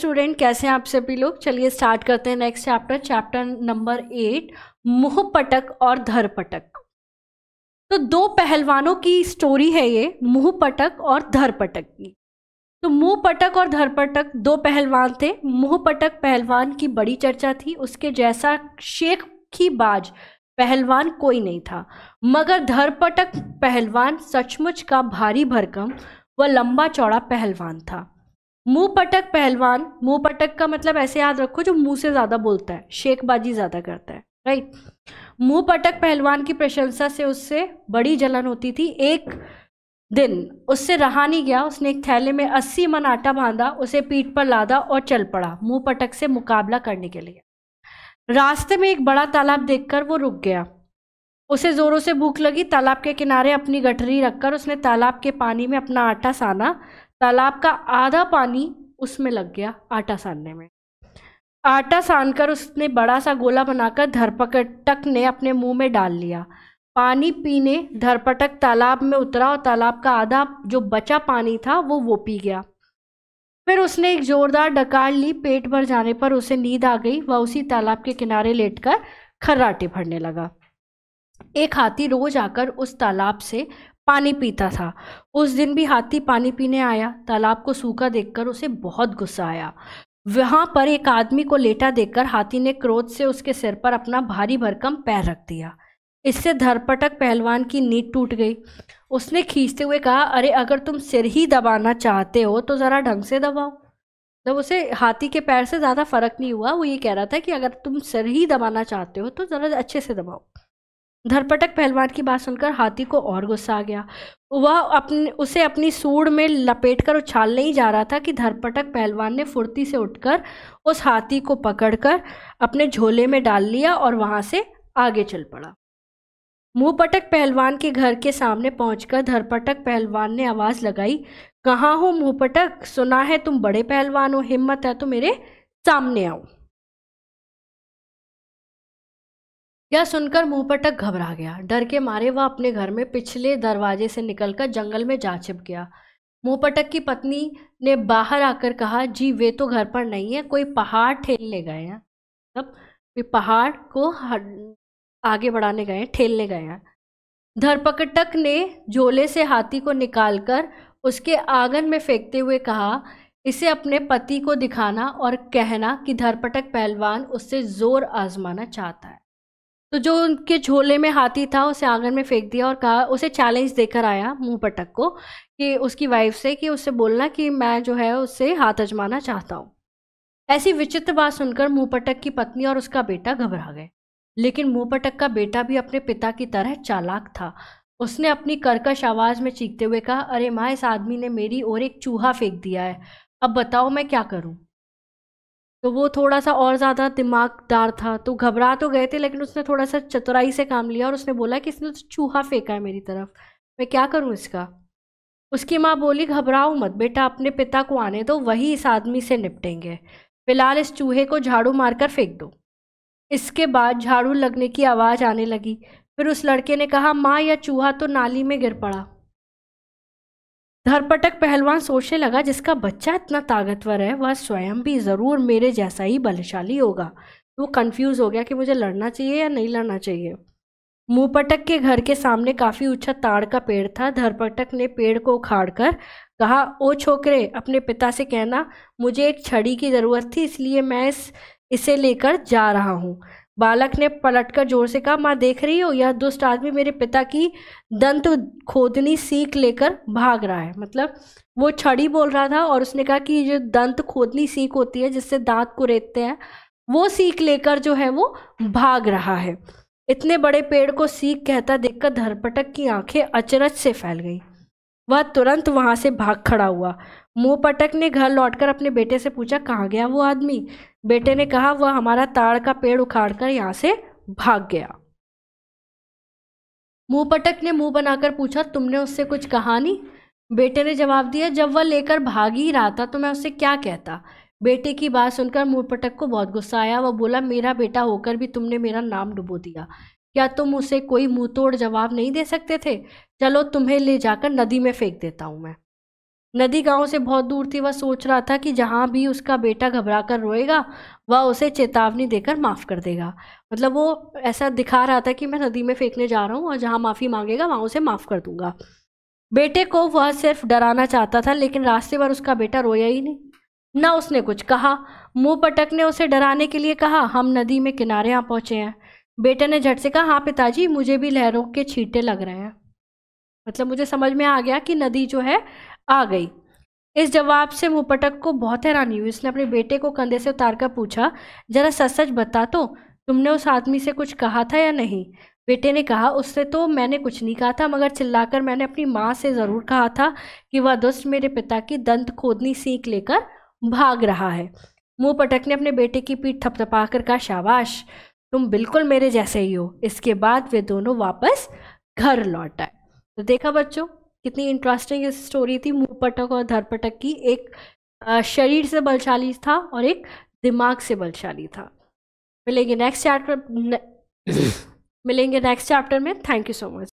student कैसे हैं आप सभी लोग चलिए स्टार्ट करते हैं next chapter chapter number eight मुह पटक और धर पटक तो दो पहलवानों की स्टोरी है ये मुह पटक और धर पटक की तो मुंह पटक और धर पटक दो पहलवान थे मुंह पटक पहलवान की बड़ी चर्चा थी उसके जैसा शेख की बाज पहलवान कोई नहीं था मगर धर पटक पहलवान सचमुच का भारी भरकम व लंबा चौड़ा पहलवान था मुंह पटक पहलवान मुंह पटक का मतलब ऐसे याद रखो जो मुंह से ज़्यादा बोलता है शेखबाजी ज़्यादा करता है राइट मुंह पटक पहलवान की प्रशंसा से उससे बड़ी जलन होती थी एक दिन उससे रहा नहीं गया उसने एक थैले में अस्सी मन आटा बांधा उसे पीठ पर लादा और चल पड़ा मुंह पटक से मुकाबला करने के लिए रास्ते में एक बड़ा तालाब देखकर वो रुक गया उसे ज़ोरों से भूख लगी तालाब के किनारे अपनी गठरी रखकर उसने तालाब के पानी में अपना आटा साना तालाब का आधा पानी उसमें लग गया आटा सानने में आटा सान उसने बड़ा सा गोला बनाकर धरपकटक ने अपने मुंह में डाल लिया पानी पीने धरपटक तालाब में उतरा और तालाब का आधा जो बचा पानी था वो वो पी गया फिर उसने एक जोरदार डकार ली पेट भर जाने पर उसे नींद आ गई वह उसी तालाब के किनारे लेटकर खर्राटे भरने लगा एक हाथी रोज आकर उस तालाब से पानी पीता था उस दिन भी हाथी पानी पीने आया तालाब को सूखा देखकर उसे बहुत गुस्सा आया वहाँ पर एक आदमी को लेटा देखकर हाथी ने क्रोध से उसके सिर पर अपना भारी भरकम पैर रख दिया इससे धरपटक पहलवान की नींद टूट गई उसने खींचते हुए कहा अरे अगर तुम सिर ही दबाना चाहते हो तो ज़रा ढंग से दबाओ जब उसे हाथी के पैर से ज़्यादा फर्क नहीं हुआ वो ये कह रहा था कि अगर तुम सिर ही दबाना चाहते हो तो ज़रा अच्छे से दबाओ धरपटक पहलवान की बात सुनकर हाथी को और गुस्सा आ गया वह अपने उसे अपनी सूढ़ में लपेट कर उछालने ही जा रहा था कि धरपटक पहलवान ने फुर्ती से उठकर उस हाथी को पकड़कर अपने झोले में डाल लिया और वहां से आगे चल पड़ा मुंहपटक पहलवान के घर के सामने पहुंचकर धरपटक पहलवान ने आवाज लगाई कहाँ हो मुंहपटक सुना है तुम बड़े पहलवान हो हिम्मत है तो मेरे सामने आओ यह सुनकर मुंहपटक घबरा गया डर के मारे वह अपने घर में पिछले दरवाजे से निकलकर जंगल में जा छिप गया मुंहपटक की पत्नी ने बाहर आकर कहा जी वे तो घर पर नहीं है कोई पहाड़ ठेलने गए हैं मतलब वे पहाड़ को आगे बढ़ाने गए हैं ठेलने गए हैं धरपकटक ने झोले से हाथी को निकालकर उसके आंगन में फेंकते हुए कहा इसे अपने पति को दिखाना और कहना कि धरपटक पहलवान उससे जोर आजमाना चाहता है तो जो उनके झोले में हाथी था उसे आंगन में फेंक दिया और कहा उसे चैलेंज देकर आया मुंह पटक को कि उसकी वाइफ से कि उससे बोलना कि मैं जो है उससे हाथ अजमाना चाहता हूँ ऐसी विचित्र बात सुनकर मुंह पटक की पत्नी और उसका बेटा घबरा गए लेकिन मुंह पटक का बेटा भी अपने पिता की तरह चालाक था उसने अपनी करकश आवाज़ में चीखते हुए कहा अरे माँ इस आदमी ने मेरी ओर एक चूहा फेंक दिया है अब बताओ मैं क्या करूँ तो वो थोड़ा सा और ज़्यादा दिमागदार था तो घबरा तो गए थे लेकिन उसने थोड़ा सा चतुराई से काम लिया और उसने बोला कि इसने तो चूहा फेंका है मेरी तरफ मैं क्या करूँ इसका उसकी माँ बोली घबराओ मत बेटा अपने पिता को आने दो वही इस आदमी से निपटेंगे फिलहाल इस चूहे को झाड़ू मारकर फेंक दो इसके बाद झाड़ू लगने की आवाज़ आने लगी फिर उस लड़के ने कहा माँ यह चूहा तो नाली में गिर पड़ा धरपटक पहलवान सोचने लगा जिसका बच्चा इतना ताकतवर है वह स्वयं भी ज़रूर मेरे जैसा ही बलशाली होगा वो कंफ्यूज हो गया कि मुझे लड़ना चाहिए या नहीं लड़ना चाहिए मुंहपटक के घर के सामने काफ़ी ऊंचा ताड़ का पेड़ था धरपटक ने पेड़ को उखाड़ कर कहा ओ छोकरे अपने पिता से कहना मुझे एक छड़ी की ज़रूरत थी इसलिए मैं इस इसे लेकर जा रहा हूँ बालक ने पलटकर जोर से कहा माँ देख रही हो यह दुष्ट आदमी मेरे पिता की दंत खोदनी सीख लेकर भाग रहा है मतलब वो छड़ी बोल रहा था और उसने कहा कि जो दंत खोदनी सीख होती है जिससे दांत को रेतते हैं वो सीख लेकर जो है वो भाग रहा है इतने बड़े पेड़ को सीख कहता देखकर धरपटक की आंखें अचरज से फैल गई वह तुरंत वहाँ से भाग खड़ा हुआ मुँह पटक ने घर लौटकर अपने बेटे से पूछा कहाँ गया वो आदमी बेटे ने कहा वह हमारा ताड़ का पेड़ उखाड़ कर यहाँ से भाग गया मुँह पटक ने मुँह बनाकर पूछा तुमने उससे कुछ कहा नहीं बेटे ने जवाब दिया जब वह लेकर भाग ही रहा था तो मैं उससे क्या कहता बेटे की बात सुनकर मुँह पटक को बहुत गुस्सा आया वह बोला मेरा बेटा होकर भी तुमने मेरा नाम डुबो दिया क्या तुम उसे कोई मुंह तोड़ जवाब नहीं दे सकते थे चलो तुम्हें ले जाकर नदी में फेंक देता हूँ मैं नदी गांव से बहुत दूर थी वह सोच रहा था कि जहाँ भी उसका बेटा घबरा कर रोएगा वह उसे चेतावनी देकर माफ़ कर देगा मतलब वो ऐसा दिखा रहा था कि मैं नदी में फेंकने जा रहा हूँ और जहाँ माफ़ी मांगेगा वहाँ उसे माफ़ कर दूंगा बेटे को वह सिर्फ डराना चाहता था लेकिन रास्ते पर उसका बेटा रोया ही नहीं ना उसने कुछ कहा मुंह पटक ने उसे डराने के लिए कहा हम नदी में किनारे यहाँ पहुँचे हैं बेटे ने झट से कहा हाँ पिताजी मुझे भी लहरों के छींटे लग रहे हैं मतलब मुझे समझ में आ गया कि नदी जो है आ गई इस जवाब से मुपटक को बहुत हैरानी हुई उसने अपने बेटे को कंधे से उतार कर पूछा जरा सच सच बता तो तुमने उस आदमी से कुछ कहा था या नहीं बेटे ने कहा उससे तो मैंने कुछ नहीं कहा था मगर चिल्लाकर मैंने अपनी माँ से ज़रूर कहा था कि वह दुष्ट मेरे पिता की दंत खोदनी सीख लेकर भाग रहा है मुँह पटक ने अपने बेटे की पीठ थपथपा कर कहा शाबाश तुम बिल्कुल मेरे जैसे ही हो इसके बाद वे दोनों वापस घर लौट आए तो देखा बच्चों कितनी इंटरेस्टिंग स्टोरी थी मुँह पटक और धरपटक की एक शरीर से बलशाली था और एक दिमाग से बलशाली था मिलेंगे नेक्स्ट चैप्टर मिलेंगे नेक्स्ट चैप्टर में थैंक यू सो मच